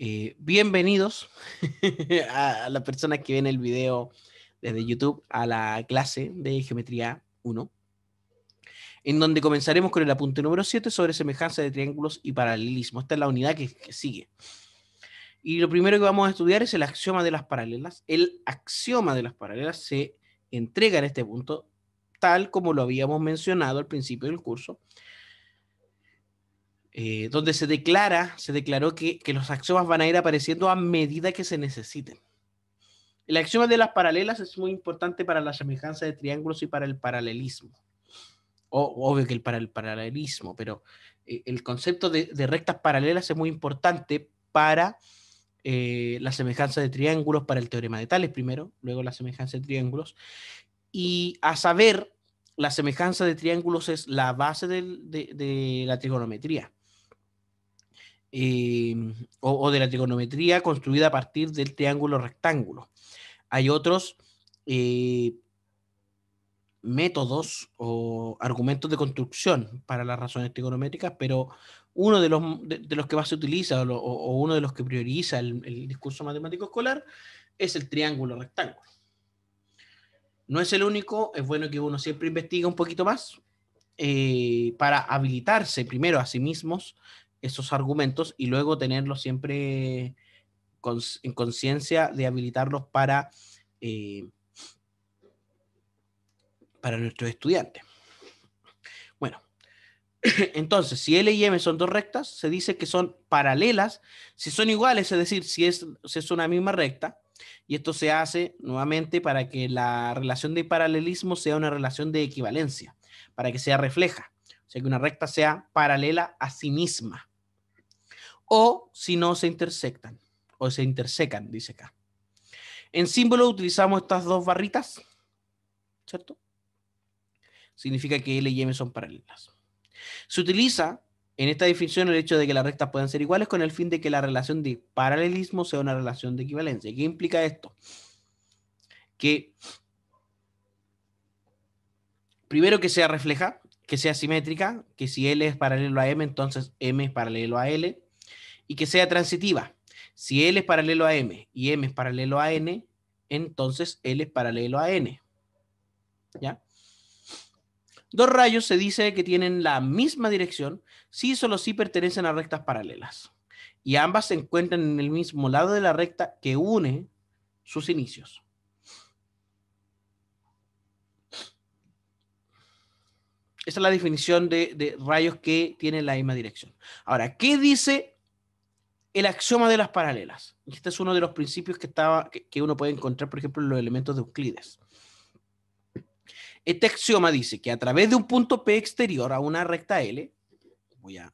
Eh, bienvenidos a las personas que ven el video desde YouTube a la clase de geometría 1, en donde comenzaremos con el apunte número 7 sobre semejanza de triángulos y paralelismo. Esta es la unidad que sigue. Y lo primero que vamos a estudiar es el axioma de las paralelas. El axioma de las paralelas se entrega en este punto, tal como lo habíamos mencionado al principio del curso, eh, donde se declara, se declaró que, los axiomas van a ir apareciendo a medida que se necesiten. El axioma de las paralelas es muy importante para la semejanza de triángulos y para el paralelismo. obvio que el para el paralelismo, pero eh, el concepto de, rectas paralelas es muy importante para eh, la semejanza de triángulos, para el teorema de Tales primero, luego la semejanza de triángulos. Y a saber, la semejanza de triángulos es la base de la trigonometría Mm, o, de la trigonometría construida a partir del triángulo rectángulo. Hay otros eh, métodos o argumentos de construcción para las razones trigonométricas, pero uno de los, de, los que más se utiliza o, uno de los que prioriza el, discurso matemático escolar es el triángulo rectángulo. No es el único, es bueno que uno siempre investigue un poquito más, eh, para habilitarse primero a sí mismos esos argumentos y luego tenerlos siempre en conciencia de habilitarlos para, nuestro eh, para nuestros estudiantes. Bueno, entonces, si L y M son dos rectas, se dice que son paralelas, si son iguales, es decir, si es, si es una misma recta, y esto se hace nuevamente para que la relación de paralelismo sea una relación de equivalencia, para que sea refleja, o sea, que una recta sea paralela a sí misma o si no se intersectan o se intersecan, dice acá. En símbolo utilizamos estas dos barritas, ¿cierto? Significa que L y M son paralelas. Se utiliza en esta definición el hecho de que las rectas puedan ser iguales con el fin de que la relación de paralelismo sea una relación de equivalencia. ¿Qué implica esto? Que primero que sea refleja, que sea simétrica, que si L es paralelo a M, entonces M es paralelo a L, y que sea transitiva. Si L es paralelo a M y M es paralelo a N, entonces L es paralelo a N. ¿Ya? Dos rayos se dice que tienen la misma dirección si solo si pertenecen a rectas paralelas. Y ambas se encuentran en el mismo lado de la recta que une sus inicios. Esa es la definición de, de rayos que tienen la misma dirección. Ahora, ¿qué dice el axioma de las paralelas. Este es uno de los principios que, estaba, que, uno puede encontrar, por ejemplo, en los elementos de Euclides. Este axioma dice que a través de un punto P exterior a una recta L, voy a...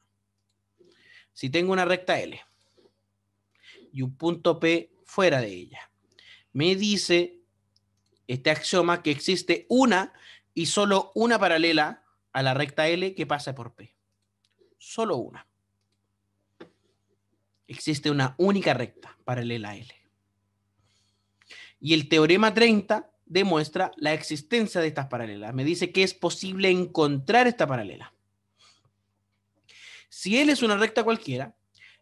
Si tengo una recta L y un punto P fuera de ella, me dice este axioma que existe una y solo una paralela a la recta L que pasa por P. Solo una existe una única recta paralela a L. Y el teorema 30 demuestra la existencia de estas paralelas. Me dice que es posible encontrar esta paralela. Si L es una recta cualquiera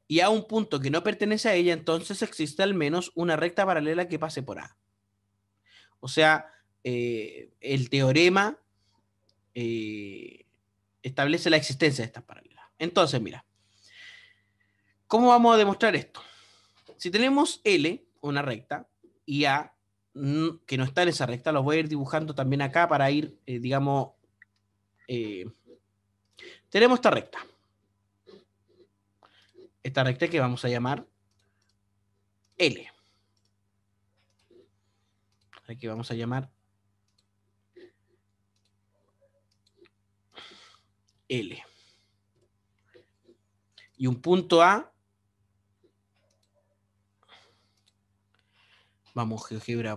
y A un punto que no pertenece a ella, entonces existe al menos una recta paralela que pase por A. O sea, eh, el teorema eh, establece la existencia de estas paralelas. Entonces, mira, ¿Cómo vamos a demostrar esto? Si tenemos L, una recta, y A, que no está en esa recta, lo voy a ir dibujando también acá para ir, eh, digamos, eh, tenemos esta recta. Esta recta que vamos a llamar L. Aquí vamos a llamar L. Y un punto A Vamos, GeoGebra.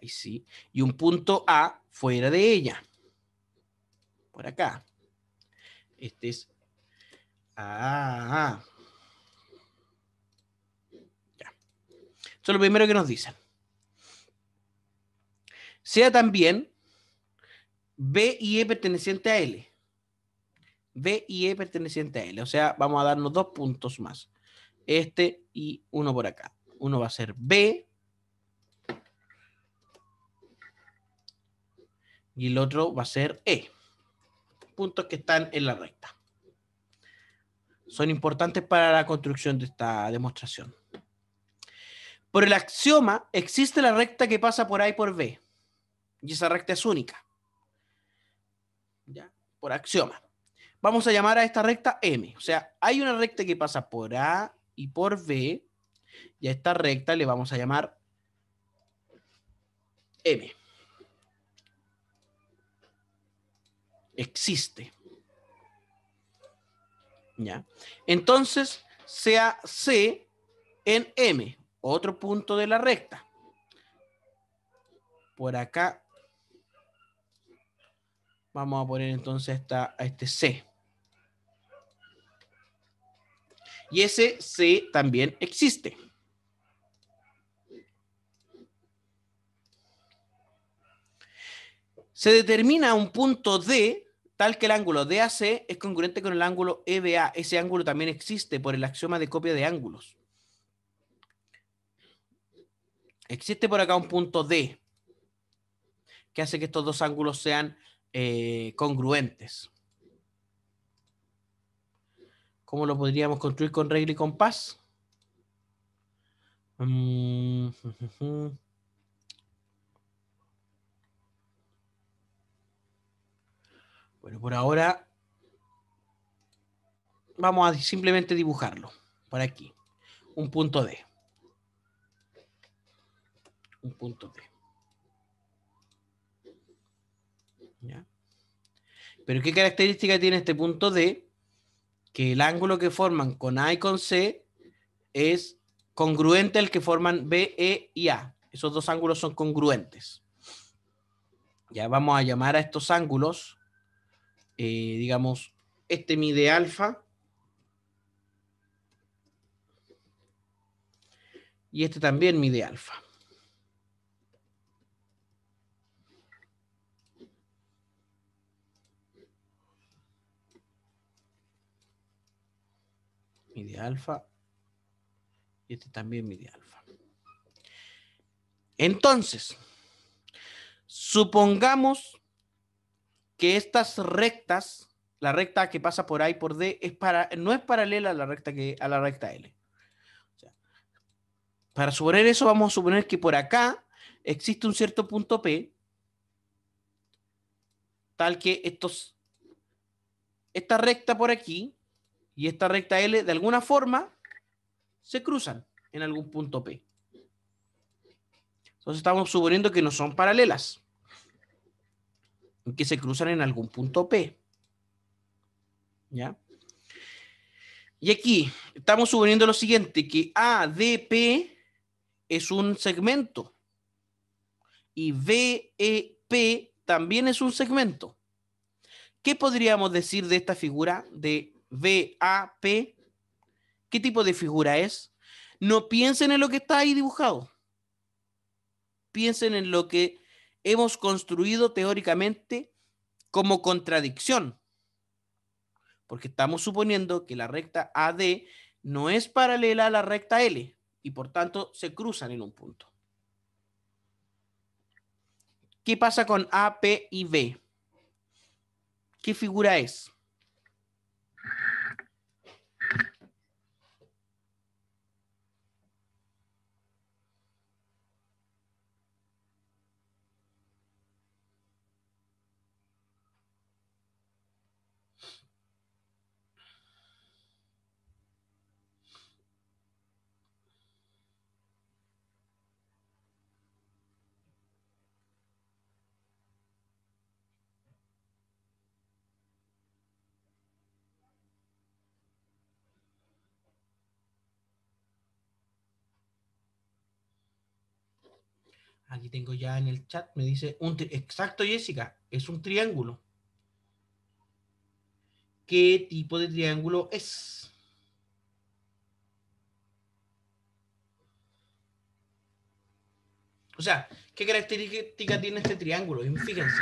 Ahí sí. Y un punto A fuera de ella. Por acá. Este es A. Ya. Esto es lo primero que nos dicen. Sea también B y E perteneciente a L. B y E perteneciente a L. O sea, vamos a darnos dos puntos más. Este y uno por acá uno va a ser B y el otro va a ser E. Puntos que están en la recta. Son importantes para la construcción de esta demostración. Por el axioma existe la recta que pasa por A y por B. Y esa recta es única. ¿Ya? Por axioma. Vamos a llamar a esta recta M. O sea, hay una recta que pasa por A y por B y a esta recta le vamos a llamar M. Existe. ¿Ya? Entonces, sea C en M, otro punto de la recta. Por acá vamos a poner entonces esta, a este C. Y ese C también existe. Se determina un punto D tal que el ángulo DAC es congruente con el ángulo EBA. Ese ángulo también existe por el axioma de copia de ángulos. Existe por acá un punto D que hace que estos dos ángulos sean eh, congruentes. ¿Cómo lo podríamos construir con regla y compás? Mm. Bueno, por ahora vamos a simplemente dibujarlo por aquí. Un punto D. Un punto D. ¿Ya? Pero ¿qué característica tiene este punto D? que el ángulo que forman con A y con C es congruente al que forman B, E y A. Esos dos ángulos son congruentes. Ya vamos a llamar a estos ángulos, eh, digamos, este mide alfa y este también mide alfa. mide alfa. Y este también mide alfa. Entonces, supongamos que estas rectas, la recta que pasa por A y por D, es para, no es paralela a la recta, que, a la recta L. para suponer eso, vamos a suponer que por acá existe un cierto punto P, tal que estos, esta recta por aquí y esta recta L de alguna forma se cruzan en algún punto P. Entonces estamos suponiendo que no son paralelas, que se cruzan en algún punto P. ¿Ya? Y aquí estamos suponiendo lo siguiente, que ADP es un segmento y BEP también es un segmento. ¿Qué podríamos decir de esta figura de B, a ¿Qué tipo de figura es? No piensen en lo que está ahí dibujado. Piensen en lo que hemos construido teóricamente como contradicción. Porque estamos suponiendo que la recta AD no es paralela a la recta L y por tanto se cruzan en un punto. ¿Qué pasa con A, P y B? ¿Qué figura es? Aquí tengo ya en el chat, me dice, un exacto Jessica, es un triángulo. ¿Qué tipo de triángulo es? O sea, ¿qué característica tiene este triángulo? Fíjense.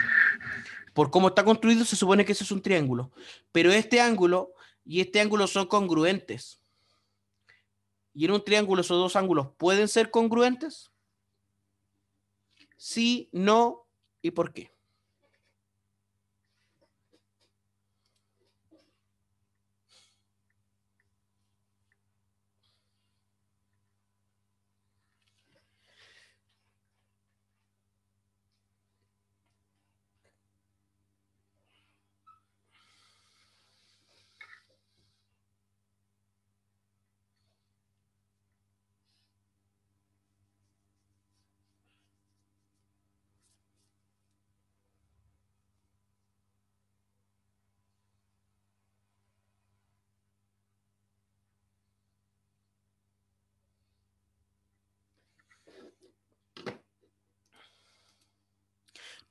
Por cómo está construido se supone que ese es un triángulo, pero este ángulo y este ángulo son congruentes. Y en un triángulo esos dos ángulos pueden ser congruentes. Sí, no y por qué.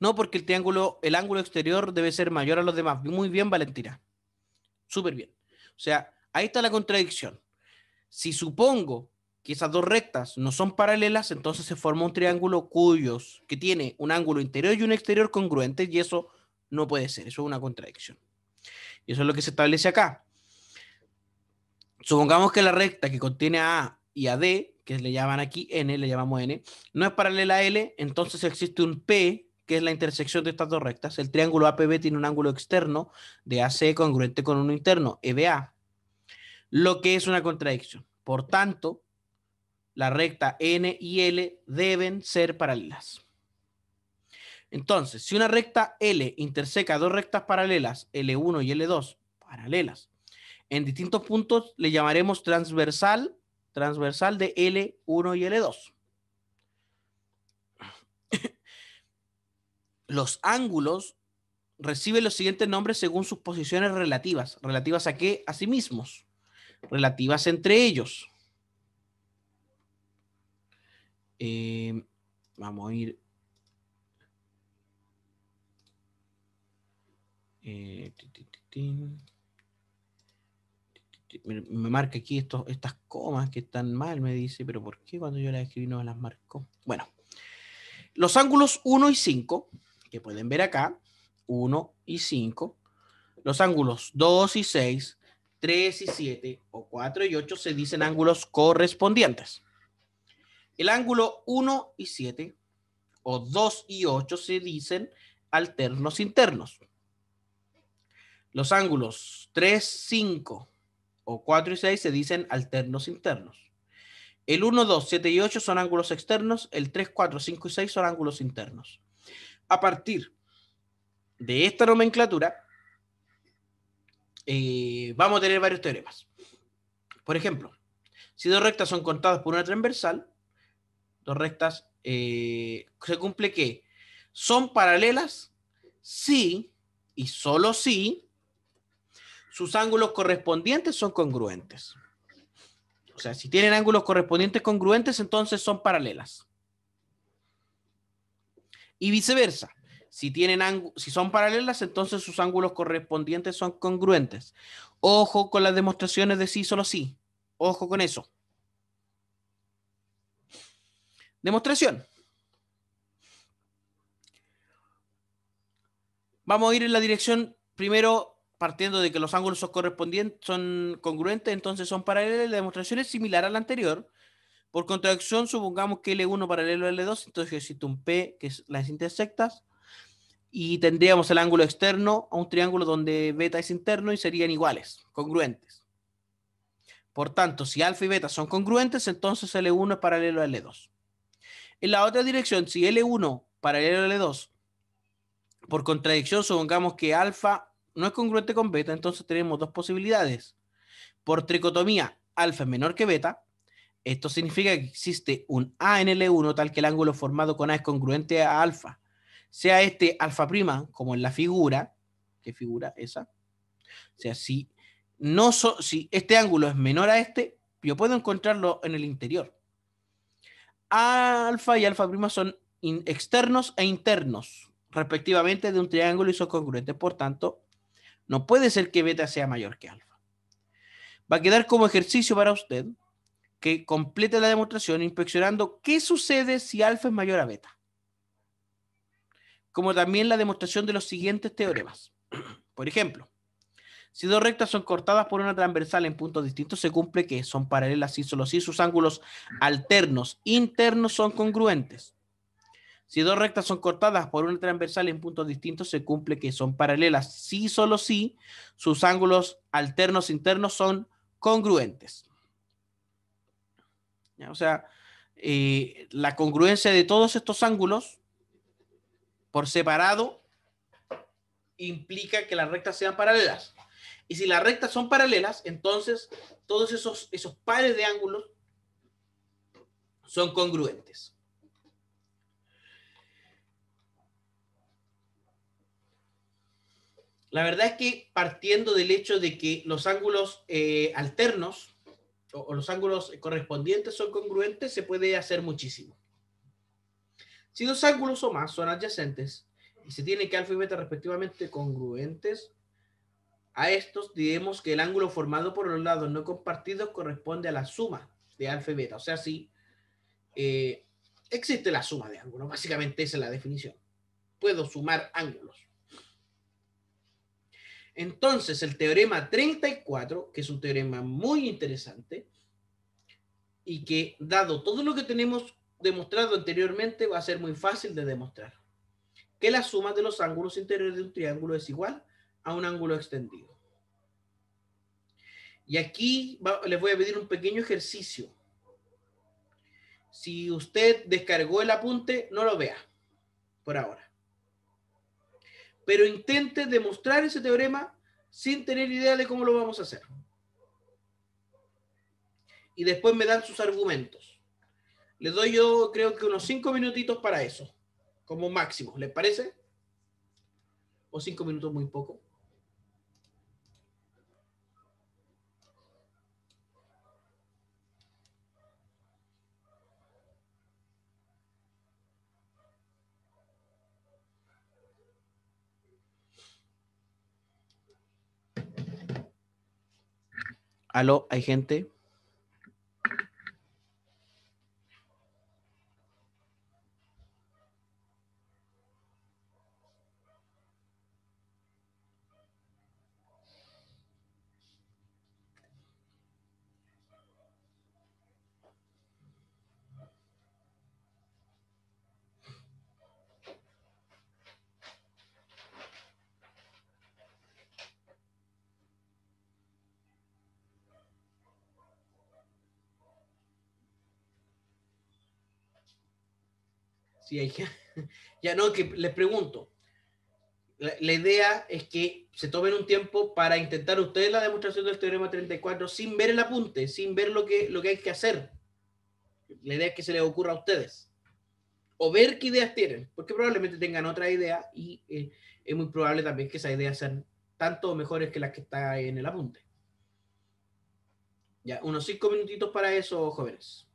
No, porque el triángulo, el ángulo exterior debe ser mayor a los demás. Muy bien, Valentina. Súper bien. O sea, ahí está la contradicción. Si supongo que esas dos rectas no son paralelas, entonces se forma un triángulo cuyos, que tiene un ángulo interior y un exterior congruentes, y eso no puede ser, eso es una contradicción. Y eso es lo que se establece acá. Supongamos que la recta que contiene a A y a D, que le llaman aquí N, le llamamos N, no es paralela a L, entonces existe un P que es la intersección de estas dos rectas. El triángulo APB tiene un ángulo externo de AC congruente con uno interno, EBA, lo que es una contradicción. Por tanto, la recta N y L deben ser paralelas. Entonces, si una recta L interseca dos rectas paralelas, L1 y L2, paralelas, en distintos puntos le llamaremos transversal, transversal de L1 y L2. los ángulos reciben los siguientes nombres según sus posiciones relativas. ¿Relativas a qué? A sí mismos. Relativas entre ellos. Eh, vamos a ir. Eh, me marca aquí estas comas que están mal, me dice, pero ¿por qué cuando yo las escribí no las marco? Bueno, los ángulos 1 y 5 que pueden ver acá, 1 y 5. Los ángulos 2 y 6, 3 y 7 o 4 y 8 se dicen ángulos correspondientes. El ángulo 1 y 7 o 2 y 8 se dicen alternos internos. Los ángulos 3, 5 o 4 y 6 se dicen alternos internos. El 1, 2, 7 y 8 son ángulos externos. El 3, 4, 5 y 6 son ángulos internos a partir de esta nomenclatura, eh, vamos a tener varios teoremas. Por ejemplo, si dos rectas son contadas por una transversal, dos rectas, eh, se cumple que son paralelas si y solo si sus ángulos correspondientes son congruentes. O sea, si tienen ángulos correspondientes congruentes, entonces son paralelas. Y viceversa. Si, si son paralelas, entonces sus ángulos correspondientes son congruentes. Ojo con las demostraciones de sí solo sí. Ojo con eso. Demostración. Vamos a ir en la dirección primero partiendo de que los ángulos son correspondientes, son congruentes, entonces son paralelas. La demostración es similar a la anterior, por contradicción, supongamos que L1 paralelo a L2, entonces existe un P, que es las intersectas, y tendríamos el ángulo externo a un triángulo donde beta es interno y serían iguales, congruentes. Por tanto, si alfa y beta son congruentes, entonces L1 es paralelo a L2. En la otra dirección, si L1 paralelo a L2, por contradicción, supongamos que alfa no es congruente con beta, entonces tenemos dos posibilidades. Por tricotomía, alfa es menor que beta, esto significa que existe un ANL1 e tal que el ángulo formado con A es congruente a alfa, sea este alfa prima, como en la figura, ¿qué figura esa? O sea, si, no si este ángulo es menor a este, yo puedo encontrarlo en el interior. Alfa y alfa prima son externos e internos, respectivamente, de un triángulo y son congruentes. Por tanto, no puede ser que beta sea mayor que alfa. Va a quedar como ejercicio para usted que complete la demostración inspeccionando qué sucede si alfa es mayor a beta. Como también la demostración de los siguientes teoremas. Por ejemplo, si dos rectas son cortadas por una transversal en puntos distintos, se cumple que son paralelas y solo si sus ángulos alternos internos son congruentes. Si dos rectas son cortadas por una transversal en puntos distintos, se cumple que son paralelas si solo si sus ángulos alternos internos son congruentes. O sea, eh, la congruencia de todos estos ángulos por separado implica que las rectas sean paralelas. Y si las rectas son paralelas, entonces todos esos, esos pares de ángulos son congruentes. La verdad es que partiendo del hecho de que los ángulos eh, alternos o, los ángulos correspondientes son congruentes, se puede hacer muchísimo. Si dos ángulos o más son adyacentes y se tienen que alfa y beta respectivamente congruentes, a estos diremos que el ángulo formado por los lados no compartidos corresponde a la suma de alfa y beta. O sea, si eh, existe la suma de ángulos, básicamente esa es la definición. Puedo sumar ángulos. Entonces, el teorema 34, que es un teorema muy interesante, y que dado todo lo que tenemos demostrado anteriormente, va a ser muy fácil de demostrar. Que la suma de los ángulos interiores de un triángulo es igual a un ángulo extendido. Y aquí les voy a pedir un pequeño ejercicio. Si usted descargó el apunte, no lo vea por ahora pero intente demostrar ese teorema sin tener idea de cómo lo vamos a hacer. Y después me dan sus argumentos. Les doy yo creo que unos cinco minutitos para eso, como máximo. ¿Les parece? ¿O cinco minutos muy poco? aló, hay gente. Si hay, ya no, que les pregunto. La, idea es que se tomen un tiempo para intentar ustedes la demostración del teorema 34 sin ver el apunte, sin ver lo que, lo que hay que hacer. La idea es que se les ocurra a ustedes. O ver qué ideas tienen, porque probablemente tengan otra idea y eh, es muy probable también que esas ideas sean tanto mejores que las que está en el apunte. Ya, unos cinco minutitos para eso, jóvenes.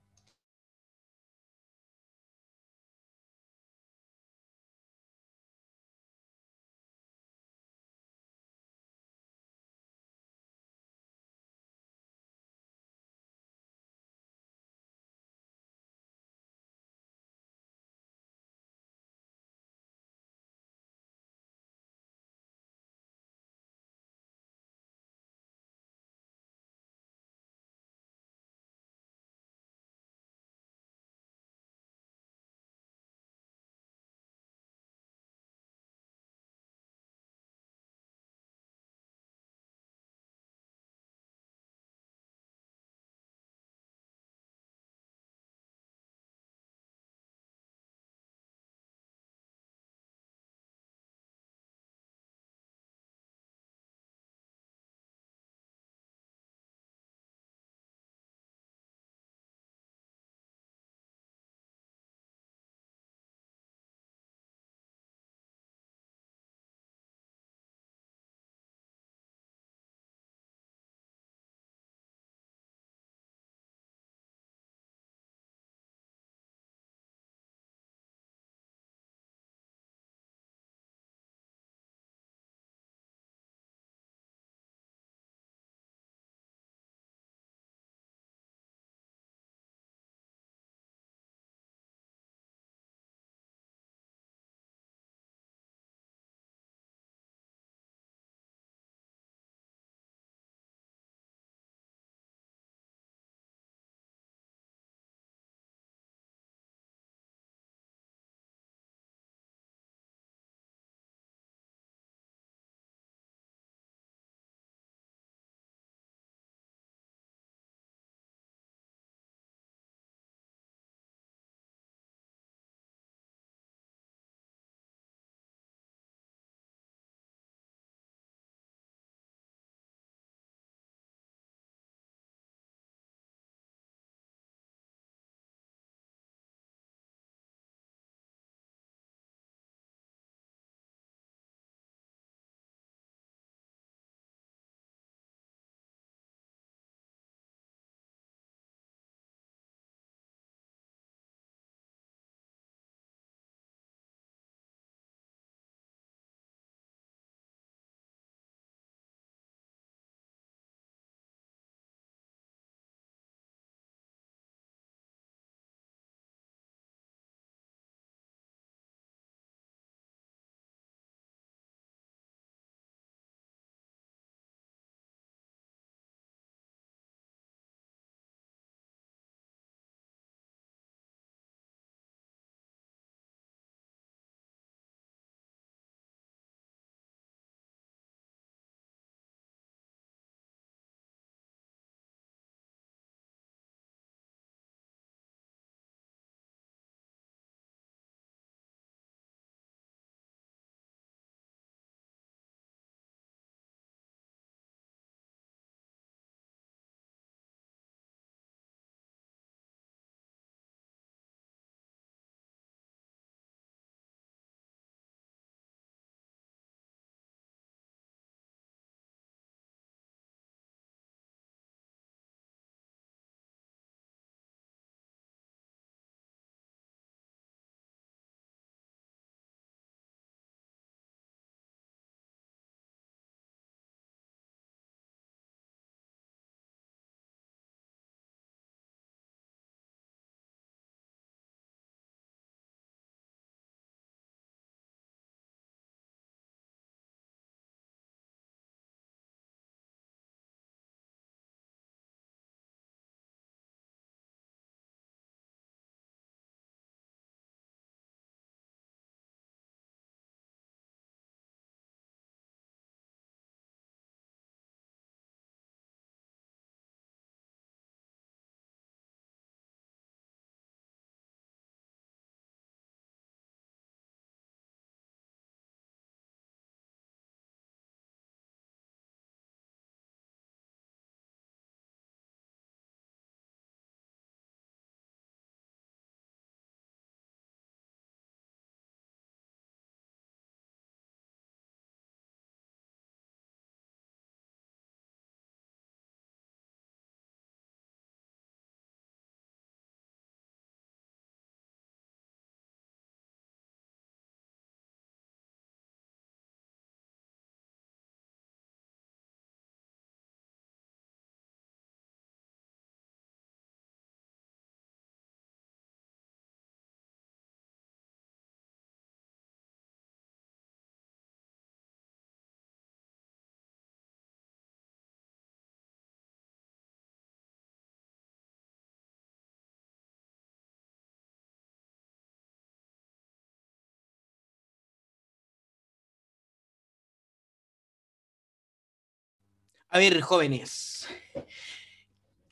A ver, jóvenes,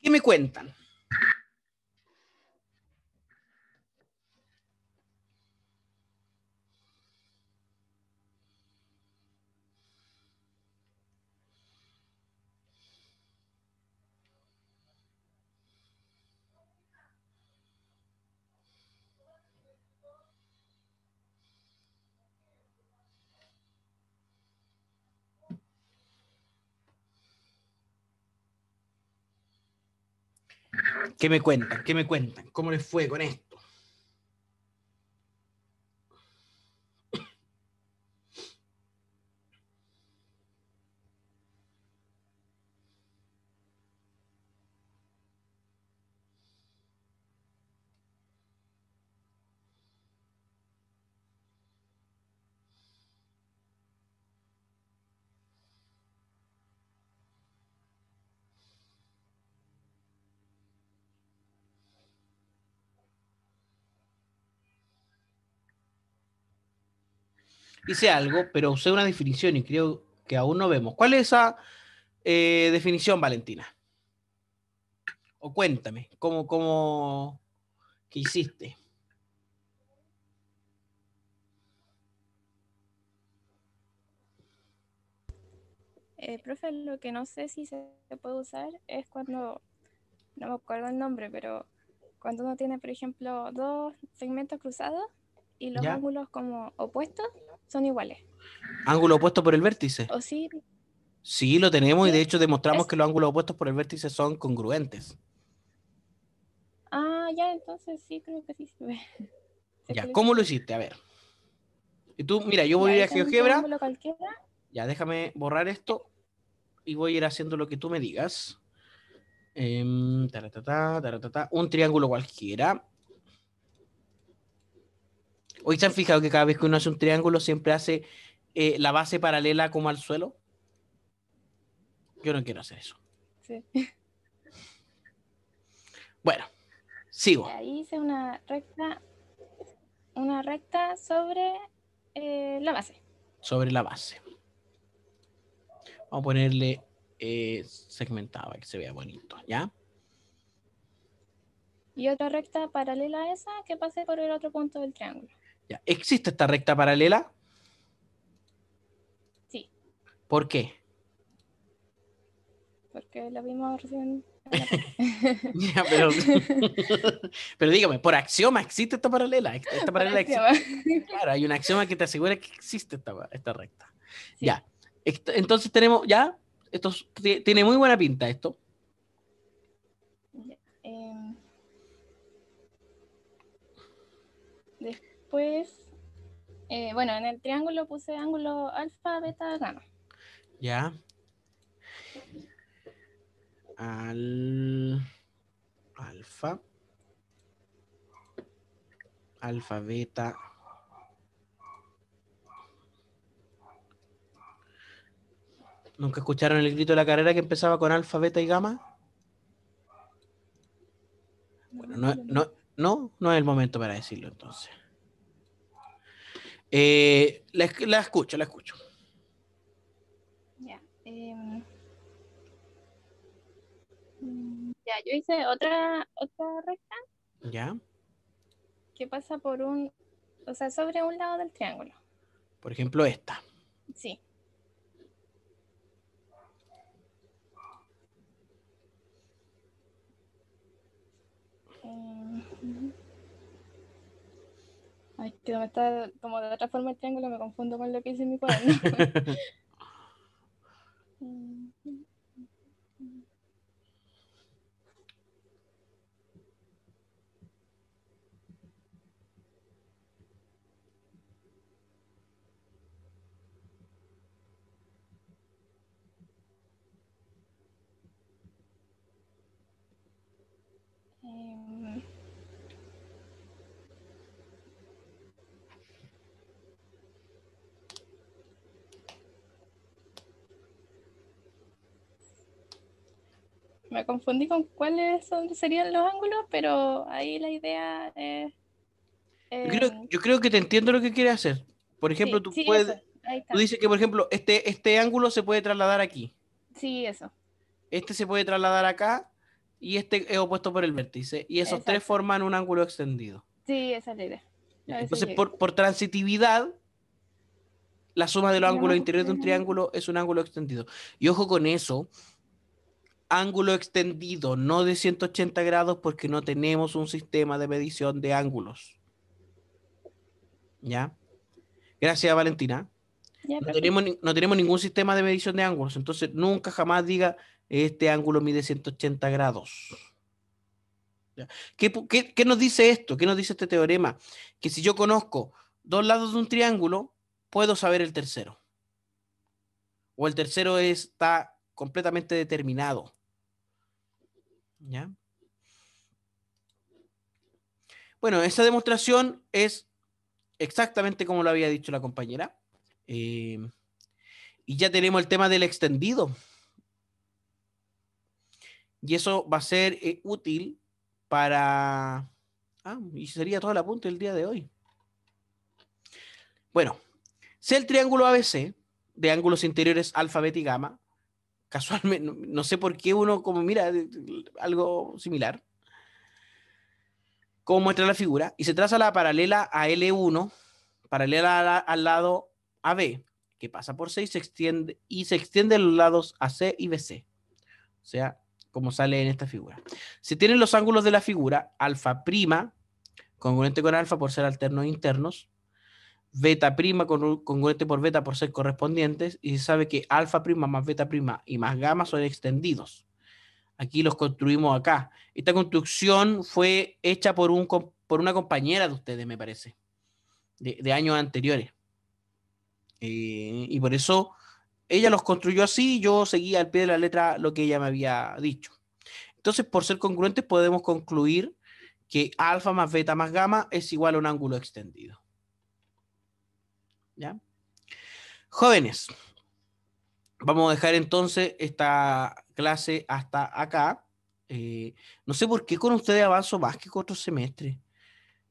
¿qué me cuentan? ¿Qué me cuentan? ¿Qué me cuentan? ¿Cómo les fue con esto? hice algo, pero usé una definición y creo que aún no vemos. ¿Cuál es esa eh, definición, Valentina? O cuéntame, ¿cómo, cómo, qué hiciste? Eh, profe, lo que no sé si se puede usar es cuando, no me acuerdo el nombre, pero cuando uno tiene, por ejemplo, dos segmentos cruzados y los ángulos como opuestos son iguales. Ángulo opuesto por el vértice. O sí. lo tenemos y de hecho demostramos que los ángulos opuestos por el vértice son congruentes. Ah, ya, entonces sí, creo que sí se ve. Ya, ¿cómo lo hiciste? A ver. Y tú, mira, yo voy a ir a GeoGebra. Ya, déjame borrar esto y voy a ir haciendo lo que tú me digas. Em, un triángulo cualquiera. Hoy se han fijado que cada vez que uno hace un triángulo siempre hace eh, la base paralela como al suelo. Yo no quiero hacer eso. Bueno, sigo. Ahí hice una recta, una recta sobre eh, la base. Sobre la base. Vamos a ponerle eh, segmentado para que se vea bonito, ¿ya? Y otra recta paralela a esa que pase por el otro punto del triángulo. ¿Existe esta recta paralela? Sí. ¿Por qué? Porque la vimos recién. pero, dígame, por axioma existe esta paralela. Esta paralela existe. Claro, hay un axioma que te asegura que existe esta, recta. Ya. Entonces tenemos, ya, esto tiene muy buena pinta esto. Pues, bueno, en el triángulo puse ángulo alfa, beta, gamma. Ya. Alfa. Alfa, beta. ¿Nunca escucharon el grito de la carrera que empezaba con alfa, beta y gamma? Bueno, no, no, no, no es el momento para decirlo entonces. Eh, la, la, escucho, la escucho. Ya. Em, mm, ya, yo hice otra, otra recta. Ya. ¿Qué pasa por un, o sea, sobre un lado del triángulo. Por ejemplo, esta. Sí. Em, Ay, que me está como de otra forma el triángulo, me confundo con lo que hice en mi cuaderno. Mm. me confundí con cuáles son, serían los ángulos, pero ahí la idea es... yo, creo, eh, que te entiendo lo que quieres hacer. Por ejemplo, tú, puedes, tú dices que, por ejemplo, este, este ángulo se puede trasladar aquí. Sí, eso. Este se puede trasladar acá y este es opuesto por el vértice. Y esos tres forman un ángulo extendido. Sí, esa es la idea. Entonces, por, por transitividad, la suma de los ángulos interiores de un triángulo es un ángulo extendido. Y ojo con eso, ángulo extendido, no de 180 grados, porque no tenemos un sistema de medición de ángulos. ¿Ya? Gracias, Valentina. no, tenemos, no, tenemos, ningún sistema de medición de ángulos, entonces nunca jamás diga este ángulo mide 180 grados. qué nos dice esto? ¿Qué nos dice este teorema? Que si yo conozco dos lados de un triángulo, puedo saber el tercero. O el tercero está completamente determinado. Bueno, esa demostración es exactamente como lo había dicho la compañera. Eh, y ya tenemos el tema del extendido. Y eso va a ser eh, útil para... Ah, y sería todo el apunte del día de hoy. Bueno, si el triángulo ABC de ángulos interiores alfa, beta y gamma casualmente, no, sé por qué uno como mira algo similar, como muestra la figura, y se traza la paralela a L1, paralela al lado AB, que pasa por C y se extiende, y se extiende los lados AC y BC. O sea, como sale en esta figura. Se tienen los ángulos de la figura, alfa prima, congruente con alfa por ser alternos internos, beta prima con, congruente por beta por ser correspondientes y se sabe que alfa prima más beta prima y más gamma son extendidos. Aquí los construimos acá. Esta construcción fue hecha por, un, por una compañera de ustedes, me parece, de, años anteriores. Eh, y por eso ella los construyó así, yo seguía al pie de la letra lo que ella me había dicho. Entonces, por ser congruentes, podemos concluir que alfa más beta más gamma es igual a un ángulo extendido. Jóvenes, vamos a dejar entonces esta clase hasta acá. Eh, no sé por qué con ustedes avanzo más que con otros semestres.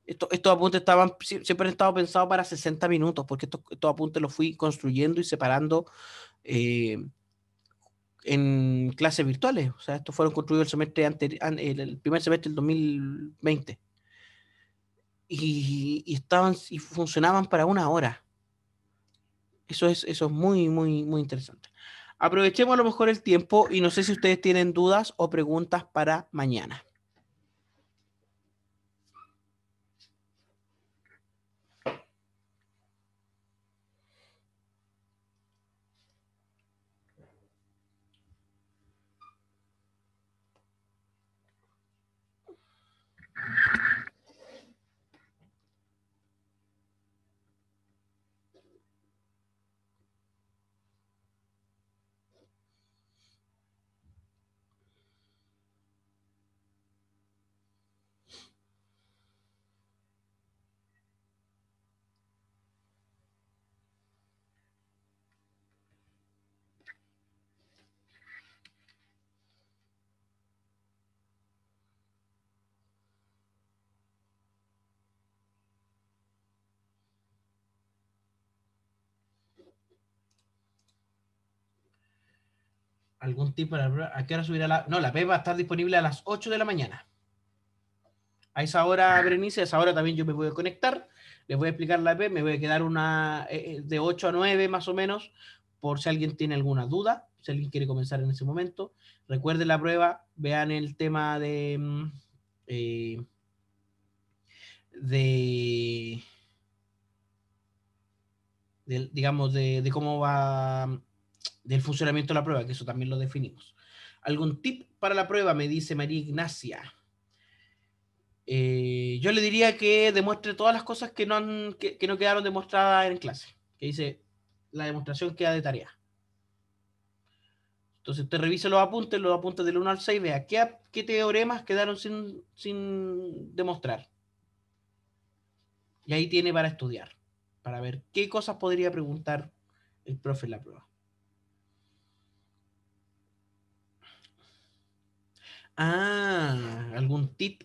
estos apuntes estaban, siempre han estado pensados para 60 minutos, porque estos, apuntes los fui construyendo y separando eh, en clases virtuales. O sea, estos fueron construidos el semestre el primer semestre del 2020. Y, y estaban y funcionaban para una hora. Eso es, eso muy, muy, muy interesante. Aprovechemos a lo mejor el tiempo y no sé si ustedes tienen dudas o preguntas para mañana. algún tipo para, ¿A qué hora subirá la.? No, la PEP va a estar disponible a las 8 de la mañana. A esa hora, ah. Berenice, a esa hora también yo me voy a conectar. Les voy a explicar la PEP. Me voy a quedar una eh, eh, de 8 a 9 más o menos, por si alguien tiene alguna duda, si alguien quiere comenzar en ese momento. Recuerden la prueba, vean el tema de. Mm, eh, de, digamos, de cómo va mm, del funcionamiento de la prueba, que eso también lo definimos. ¿Algún tip para la prueba? Me dice María Ignacia. Eh, yo le diría que demuestre todas las cosas que no, no quedaron demostradas en clase. Que dice, la demostración queda de tarea. Entonces usted revisa los apuntes, los apuntes del 1 al 6, vea qué, qué teoremas quedaron sin, sin demostrar. Y ahí tiene para estudiar, para ver qué cosas podría preguntar el profe en la prueba. Ah, algún tip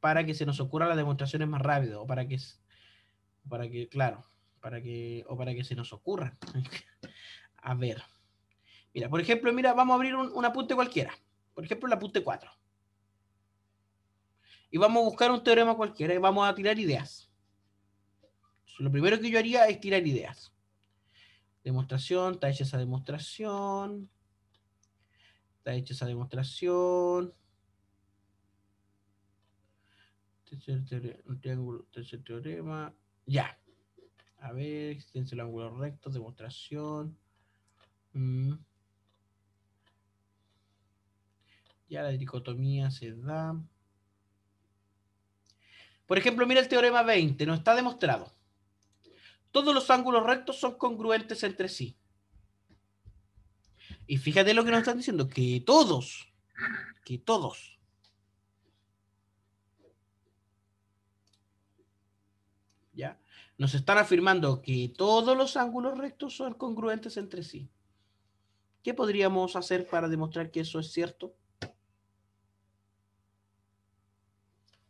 para que se nos ocurra las demostraciones más rápido o para que para que claro, para que o para que se nos ocurra. a ver. Mira, por ejemplo, mira, vamos a abrir un, apunte cualquiera. Por ejemplo, la apunte 4. Y vamos a buscar un teorema cualquiera y vamos a tirar ideas. lo primero que yo haría es tirar ideas. Demostración, hecha esa demostración. Está hecha esa demostración. Tercer teorema, Ya. A ver, existencia del ángulo recto, demostración. Mm. Ya la dicotomía se da. Por ejemplo, mira el teorema 20, no está demostrado. Todos los ángulos rectos son congruentes entre sí. Y fíjate lo que nos están diciendo, que todos, que todos. ¿Ya? Nos están afirmando que todos los ángulos rectos son congruentes entre sí. ¿Qué podríamos hacer para demostrar que eso es cierto?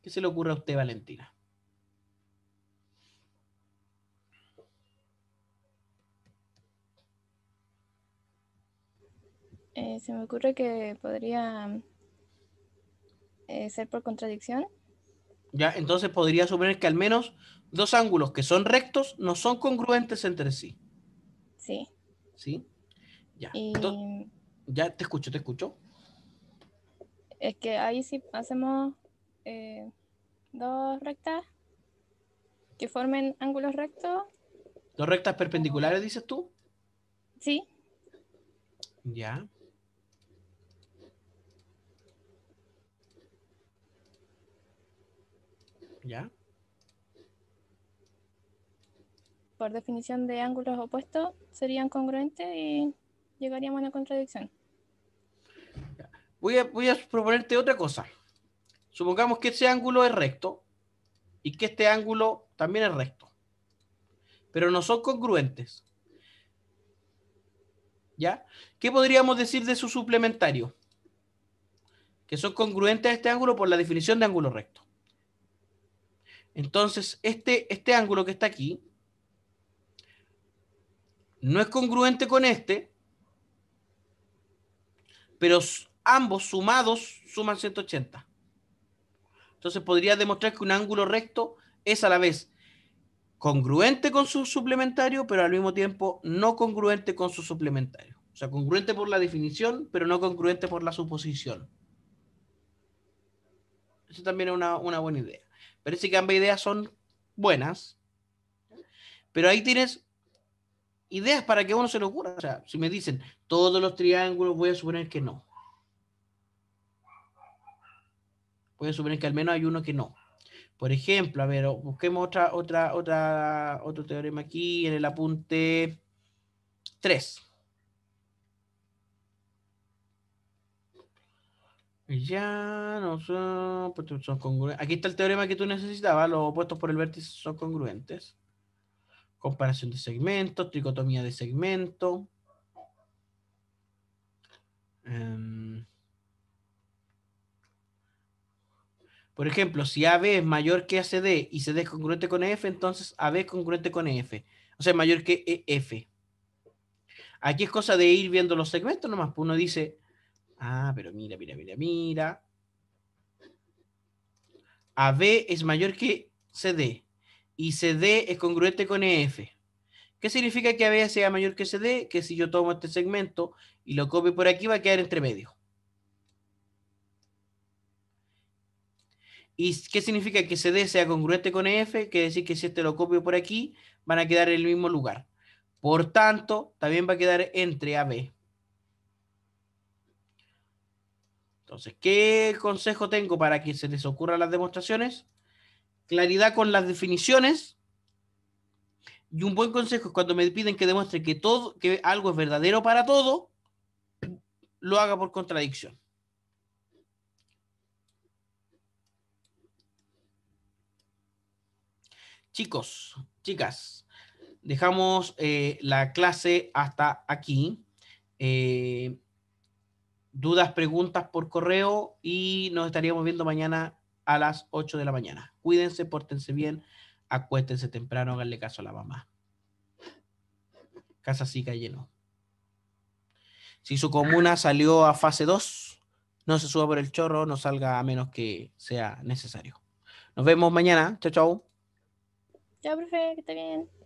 ¿Qué se le ocurre a usted, Valentina? Eh, se me ocurre que podría eh, ser por contradicción. Ya, entonces podría suponer que al menos dos ángulos que son rectos no son congruentes entre sí. Sí. Sí. Ya. ya te escucho, te escucho. Es que ahí sí hacemos eh, dos rectas que formen ángulos rectos. ¿Dos rectas perpendiculares, dices tú? Sí. Ya. ¿Ya? Por definición de ángulos opuestos serían congruentes y llegaríamos a una contradicción. Voy a, proponerte otra cosa. Supongamos que ese ángulo es recto y que este ángulo también es recto, pero no son congruentes. ¿Ya? ¿Qué podríamos decir de su suplementario? Que son congruentes a este ángulo por la definición de ángulo recto. Entonces, este, este ángulo que está aquí no es congruente con este, pero ambos sumados suman 180. Entonces podría demostrar que un ángulo recto es a la vez congruente con su suplementario, pero al mismo tiempo no congruente con su suplementario. O sea, congruente por la definición, pero no congruente por la suposición. Eso también es una, una buena idea. Parece que ambas ideas son buenas, pero ahí tienes ideas para que uno se lo ocurra. O sea, si me dicen todos los triángulos, voy a suponer que no. Voy a suponer que al menos hay uno que no. Por ejemplo, a ver, busquemos otra, otra, otra, otro teorema aquí en el apunte 3. Ya, no pues, Aquí está el teorema que tú necesitabas. Los opuestos por el vértice son congruentes. Comparación de segmentos, tricotomía de segmento. Em, por ejemplo, si AB es mayor que ACD y CD es congruente con EF, entonces AB es congruente con EF. O sea, mayor que EF. Aquí es cosa de ir viendo los segmentos nomás. Pues uno dice, Ah, pero mira, mira, mira, mira. AB es mayor que CD y CD es congruente con EF. ¿Qué significa que AB sea mayor que CD? Que si yo tomo este segmento y lo copio por aquí va a quedar entre medio. ¿Y qué significa que CD sea congruente con EF? Quiere decir que si este lo copio por aquí, van a quedar en el mismo lugar. Por tanto, también va a quedar entre AB. Entonces, ¿qué consejo tengo para que se les ocurran las demostraciones? Claridad con las definiciones. Y un buen consejo es cuando me piden que demuestre que, todo, que algo es verdadero para todo, lo haga por contradicción. Chicos, chicas, dejamos eh, la clase hasta aquí. Eh, dudas, preguntas por correo y nos estaríamos viendo mañana a las 8 de la mañana. Cuídense, pórtense bien, acuéstense temprano, hágale caso a la mamá. Casa Sica lleno. Si su comuna salió a fase 2, no se suba por el chorro, no salga a menos que sea necesario. Nos vemos mañana. Chao, chao. Chao, profe, que bien.